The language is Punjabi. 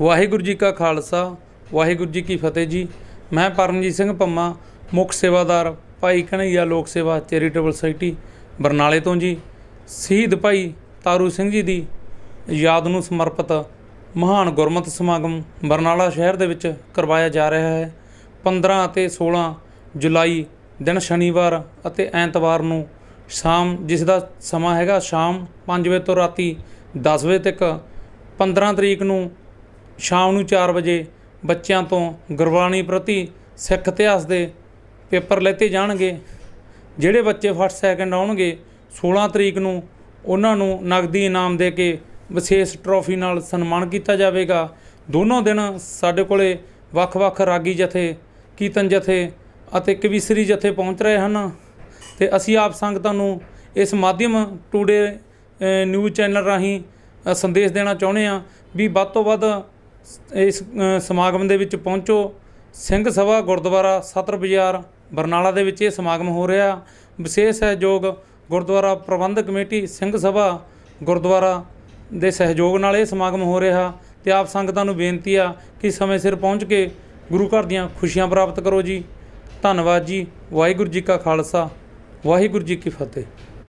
ਵਾਹਿਗੁਰੂ ਜੀ ਕਾ ਖਾਲਸਾ ਵਾਹਿਗੁਰੂ ਜੀ ਕੀ ਫਤਿਹ ਜੀ ਮੈਂ ਪਰਮਜੀਤ ਸਿੰਘ ਪੰਮਾ ਮੁੱਖ ਸੇਵਾਦਾਰ ਭਾਈ ਕਨਈਆ ਲੋਕ ਸੇਵਾ ਚੈਰੀਟੇਬਲ ਸੋਸਾਇਟੀ ਬਰਨਾਲੇ ਤੋਂ ਜੀ ਸ਼ਹੀਦ ਭਾਈ ਤਾਰੂ ਸਿੰਘ ਜੀ ਦੀ ਯਾਦ ਨੂੰ ਸਮਰਪਿਤ ਮਹਾਨ ਗੁਰਮਤਿ ਸਮਾਗਮ ਬਰਨਾਲਾ ਸ਼ਹਿਰ ਦੇ ਵਿੱਚ ਕਰਵਾਇਆ ਜਾ ਰਿਹਾ ਹੈ 15 ਅਤੇ 16 ਜੁਲਾਈ ਦਿਨ ਸ਼ਨੀਵਾਰ ਅਤੇ ਐਤਵਾਰ ਨੂੰ ਸ਼ਾਮ ਜਿਸ ਦਾ ਸਮਾਂ ਹੈਗਾ ਸ਼ਾਮ 5 ਵਜੇ ਤੋਂ ਰਾਤੀ 10 ਵਜੇ ਤੱਕ 15 ਤਰੀਕ ਨੂੰ ਸ਼ਾਮ ਨੂੰ 4 ਵਜੇ ਬੱਚਿਆਂ ਤੋਂ ਗੁਰਬਾਣੀ ਪ੍ਰਤੀ ਸਿੱਖ ਇਤਿਹਾਸ ਦੇ ਪੇਪਰ ਲੈਤੇ ਜਾਣਗੇ ਜਿਹੜੇ ਬੱਚੇ ਫਸਟ ਸੈਕਿੰਡ ਆਉਣਗੇ 16 ਤਰੀਕ ਨੂੰ ਉਹਨਾਂ ਨੂੰ ਨਗਦੀ ਇਨਾਮ ਦੇ ਕੇ ਵਿਸ਼ੇਸ਼ ਟਰੋਫੀ ਨਾਲ ਸਨਮਾਨ ਕੀਤਾ ਜਾਵੇਗਾ ਦੋਨੋਂ ਦਿਨ ਸਾਡੇ ਕੋਲੇ ਵੱਖ-ਵੱਖ ਰਾਗੀ ਜਥੇ ਕੀਰਤਨ ਜਥੇ ਅਤੇ ਕਵੀਸਰੀ ਜਥੇ ਪਹੁੰਚ ਰਹੇ ਹਨ ਤੇ ਅਸੀਂ ਆਪ ਸੰਗਤਾਂ ਨੂੰ ਇਸ ਮਾਧਿਅਮ ਟੂਡੇ ਨਿਊਜ਼ ਚੈਨਲ ਰਾਹੀਂ ਸੰਦੇਸ਼ ਦੇਣਾ ਚਾਹੁੰਦੇ ਆ ਵੀ ਵੱਧ ਤੋਂ ਵੱਧ ਇਸ ਸਮਾਗਮ ਦੇ ਵਿੱਚ ਪਹੁੰਚੋ ਸਿੰਘ ਸਭਾ ਗੁਰਦੁਆਰਾ ਸਤਰ ਬਾਜ਼ਾਰ ਬਰਨਾਲਾ ਦੇ ਵਿੱਚ ਇਹ ਸਮਾਗਮ ਹੋ ਰਿਹਾ ਵਿਸ਼ੇਸ਼ ਸਹਿਯੋਗ ਗੁਰਦੁਆਰਾ ਪ੍ਰਬੰਧਕ ਕਮੇਟੀ ਸਿੰਘ ਸਭਾ ਗੁਰਦੁਆਰਾ ਦੇ ਸਹਿਯੋਗ ਨਾਲ ਇਹ ਸਮਾਗਮ ਹੋ ਰਿਹਾ ਤੇ ਆਪ ਸੰਗਤਾਂ ਨੂੰ ਬੇਨਤੀ ਆ ਕਿ ਸਮੇਂ ਸਿਰ ਪਹੁੰਚ ਕੇ ਗੁਰੂ ਘਰ ਦੀਆਂ ਖੁਸ਼ੀਆਂ ਪ੍ਰਾਪਤ ਕਰੋ ਜੀ ਧੰਨਵਾਦ ਜੀ ਵਾਹਿਗੁਰੂ ਜੀ ਕਾ ਖਾਲਸਾ ਵਾਹਿਗੁਰੂ ਜੀ ਕੀ ਫਤਿਹ